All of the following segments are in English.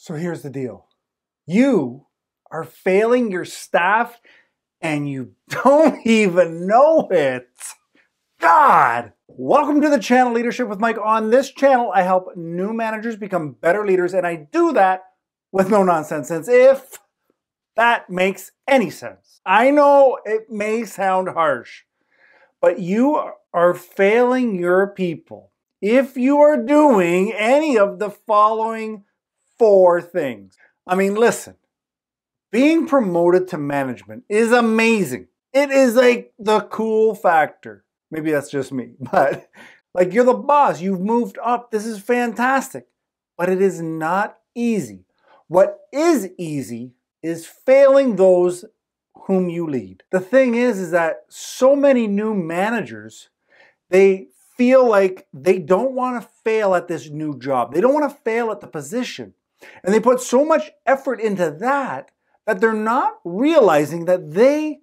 So here's the deal you are failing your staff and you don't even know it. God! Welcome to the channel Leadership with Mike. On this channel, I help new managers become better leaders, and I do that with no nonsense sense, if that makes any sense. I know it may sound harsh, but you are failing your people if you are doing any of the following four things. I mean, listen, being promoted to management is amazing. It is like the cool factor. Maybe that's just me, but like you're the boss, you've moved up. This is fantastic. But it is not easy. What is easy is failing those whom you lead. The thing is is that so many new managers they feel like they don't want to fail at this new job. They don't want to fail at the position. And they put so much effort into that that they're not realizing that they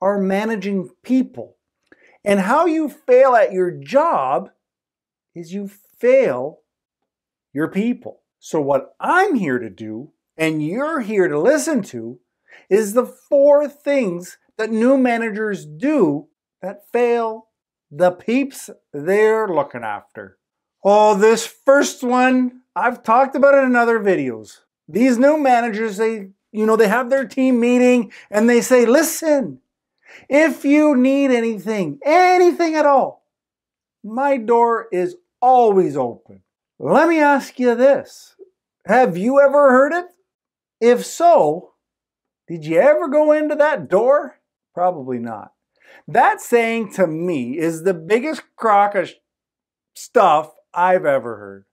are managing people. And how you fail at your job is you fail your people. So, what I'm here to do, and you're here to listen to, is the four things that new managers do that fail the peeps they're looking after. Oh, this first one I've talked about it in other videos. These new managers, they, you know, they have their team meeting and they say, listen, if you need anything, anything at all, my door is always open. Let me ask you this. Have you ever heard it? If so, did you ever go into that door? Probably not. That saying to me is the biggest crock of stuff I've ever heard.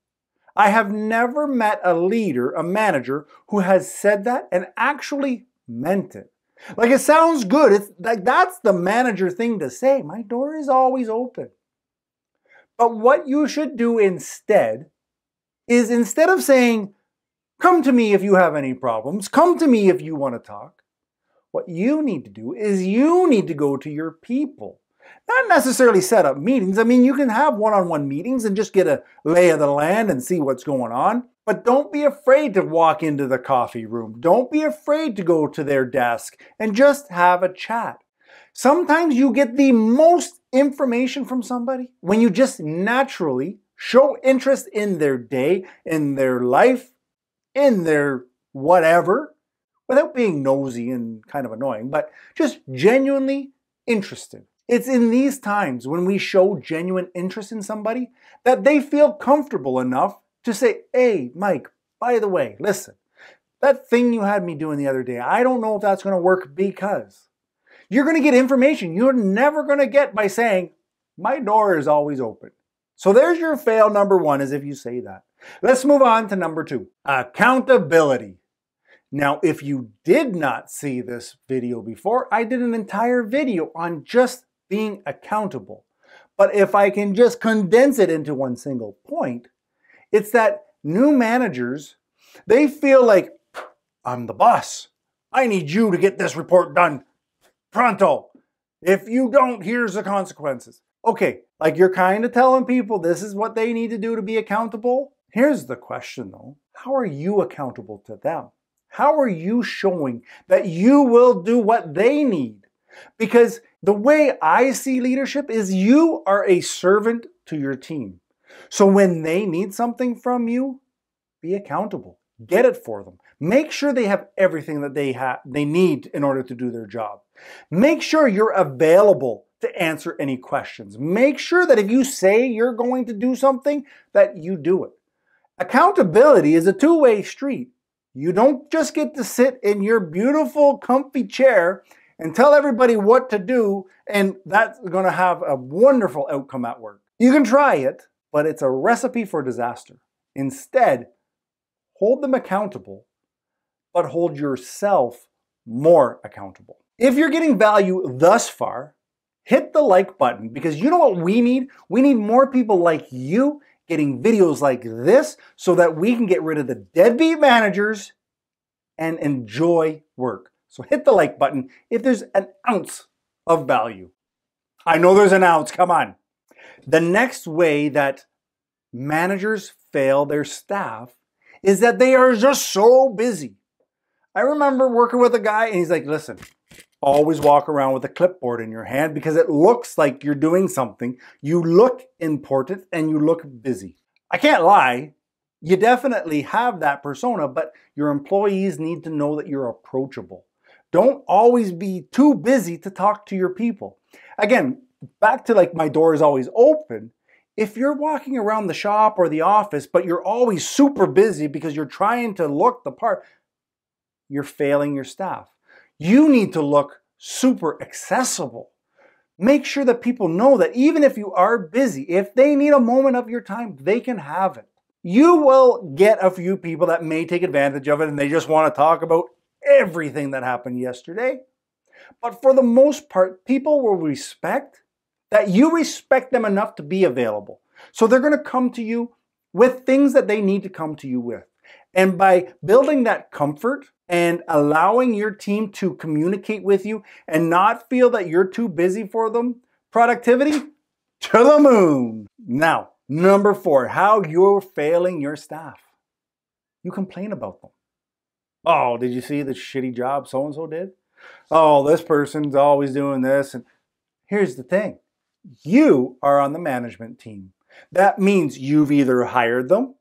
I have never met a leader, a manager, who has said that and actually meant it. Like it sounds good. It's like that's the manager thing to say. My door is always open. But what you should do instead is instead of saying, come to me if you have any problems, come to me if you want to talk, what you need to do is you need to go to your people not necessarily set up meetings. I mean, you can have one on one meetings and just get a lay of the land and see what's going on. But don't be afraid to walk into the coffee room. Don't be afraid to go to their desk and just have a chat. Sometimes you get the most information from somebody when you just naturally show interest in their day, in their life, in their whatever, without being nosy and kind of annoying, but just genuinely interested. It's in these times when we show genuine interest in somebody that they feel comfortable enough to say, hey, Mike, by the way, listen, that thing you had me doing the other day, I don't know if that's going to work because you're going to get information you're never going to get by saying, my door is always open. So there's your fail number one, as if you say that. Let's move on to number two accountability. Now, if you did not see this video before, I did an entire video on just being accountable. But if I can just condense it into one single point, it's that new managers, they feel like, I'm the boss. I need you to get this report done pronto. If you don't, here's the consequences. Okay, like you're kind of telling people this is what they need to do to be accountable. Here's the question though how are you accountable to them? How are you showing that you will do what they need? Because the way I see leadership is you are a servant to your team. So when they need something from you, be accountable. Get it for them. Make sure they have everything that they have they need in order to do their job. Make sure you're available to answer any questions. Make sure that if you say you're going to do something, that you do it. Accountability is a two-way street. You don't just get to sit in your beautiful comfy chair and tell everybody what to do, and that's going to have a wonderful outcome at work. You can try it, but it's a recipe for disaster. Instead, hold them accountable, but hold yourself more accountable. If you're getting value thus far, hit the like button because you know what we need? We need more people like you getting videos like this so that we can get rid of the deadbeat managers and enjoy work. So hit the like button if there's an ounce of value. I know there's an ounce, come on. The next way that managers fail their staff is that they are just so busy. I remember working with a guy and he's like, listen, always walk around with a clipboard in your hand because it looks like you're doing something. You look important and you look busy. I can't lie, you definitely have that persona, but your employees need to know that you're approachable. Don't always be too busy to talk to your people. Again, back to like my door is always open. If you're walking around the shop or the office, but you're always super busy because you're trying to look the part, you're failing your staff. You need to look super accessible. Make sure that people know that even if you are busy, if they need a moment of your time, they can have it. You will get a few people that may take advantage of it and they just want to talk about everything that happened yesterday. But for the most part, people will respect that you respect them enough to be available. So they're going to come to you with things that they need to come to you with. And by building that comfort and allowing your team to communicate with you and not feel that you're too busy for them, productivity to the moon. Now, number four, how you're failing your staff. You complain about them. Oh, did you see the shitty job so and so did? Oh, this person's always doing this. And here's the thing you are on the management team. That means you've either hired them,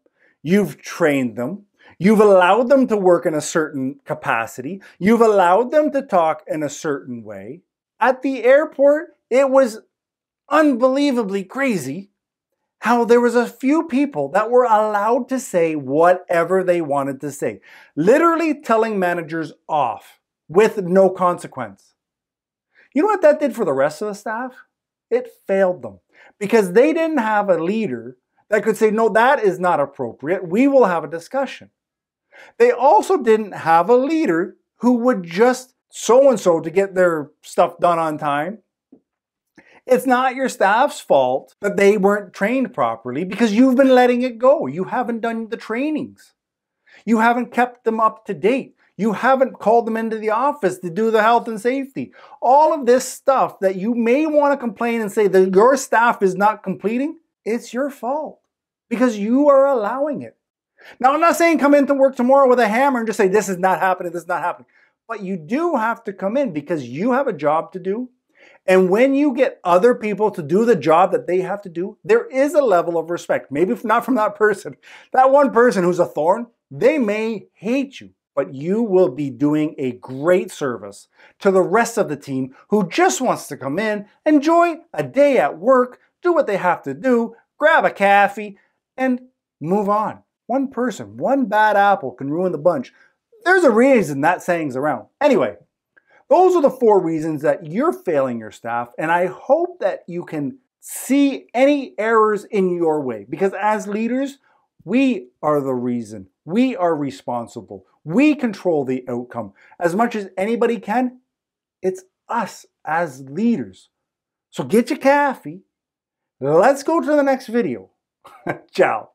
you've trained them, you've allowed them to work in a certain capacity, you've allowed them to talk in a certain way. At the airport, it was unbelievably crazy how there was a few people that were allowed to say whatever they wanted to say, literally telling managers off with no consequence. You know what that did for the rest of the staff? It failed them because they didn't have a leader that could say, no, that is not appropriate. We will have a discussion. They also didn't have a leader who would just so and so to get their stuff done on time it's not your staff's fault that they weren't trained properly because you've been letting it go. You haven't done the trainings. You haven't kept them up to date. You haven't called them into the office to do the health and safety. All of this stuff that you may want to complain and say that your staff is not completing, it's your fault because you are allowing it. Now, I'm not saying come into work tomorrow with a hammer and just say, this is not happening, this is not happening. But you do have to come in because you have a job to do and when you get other people to do the job that they have to do, there is a level of respect. Maybe not from that person. That one person who's a thorn, they may hate you, but you will be doing a great service to the rest of the team who just wants to come in, enjoy a day at work, do what they have to do, grab a coffee, and move on. One person, one bad apple can ruin the bunch. There's a reason that saying's around. Anyway, those are the four reasons that you're failing your staff, and I hope that you can see any errors in your way because as leaders, we are the reason. We are responsible. We control the outcome. As much as anybody can, it's us as leaders. So get your coffee. Let's go to the next video. Ciao.